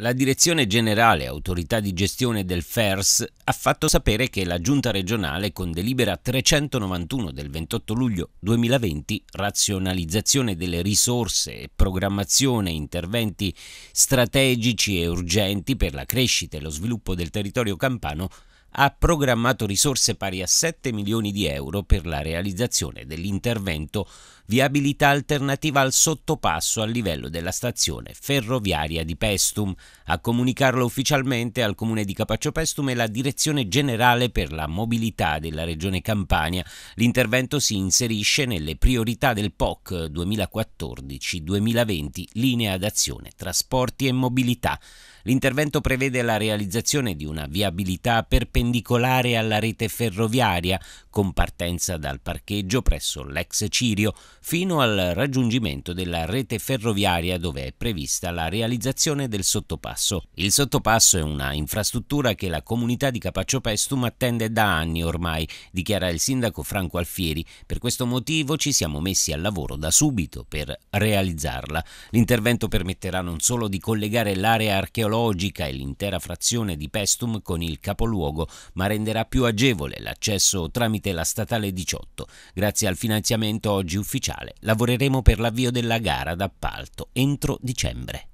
la Direzione Generale Autorità di Gestione del FERS ha fatto sapere che la Giunta regionale, con delibera 391 del 28 luglio 2020, razionalizzazione delle risorse e programmazione interventi strategici e urgenti per la crescita e lo sviluppo del territorio campano, ha programmato risorse pari a 7 milioni di euro per la realizzazione dell'intervento Viabilità alternativa al sottopasso a livello della stazione ferroviaria di Pestum a comunicarlo ufficialmente al comune di Capaccio Pestume e la Direzione Generale per la Mobilità della Regione Campania. L'intervento si inserisce nelle priorità del POC 2014-2020, linea d'azione trasporti e mobilità. L'intervento prevede la realizzazione di una viabilità perpendicolare alla rete ferroviaria, con partenza dal parcheggio presso l'ex Cirio, fino al raggiungimento della rete ferroviaria dove è prevista la realizzazione del sottopasso. Il sottopasso è una infrastruttura che la comunità di Capaccio Pestum attende da anni ormai, dichiara il sindaco Franco Alfieri. Per questo motivo ci siamo messi al lavoro da subito per realizzarla. L'intervento permetterà non solo di collegare l'area archeologica geologica e l'intera frazione di Pestum con il capoluogo, ma renderà più agevole l'accesso tramite la statale 18. Grazie al finanziamento oggi ufficiale lavoreremo per l'avvio della gara d'appalto entro dicembre.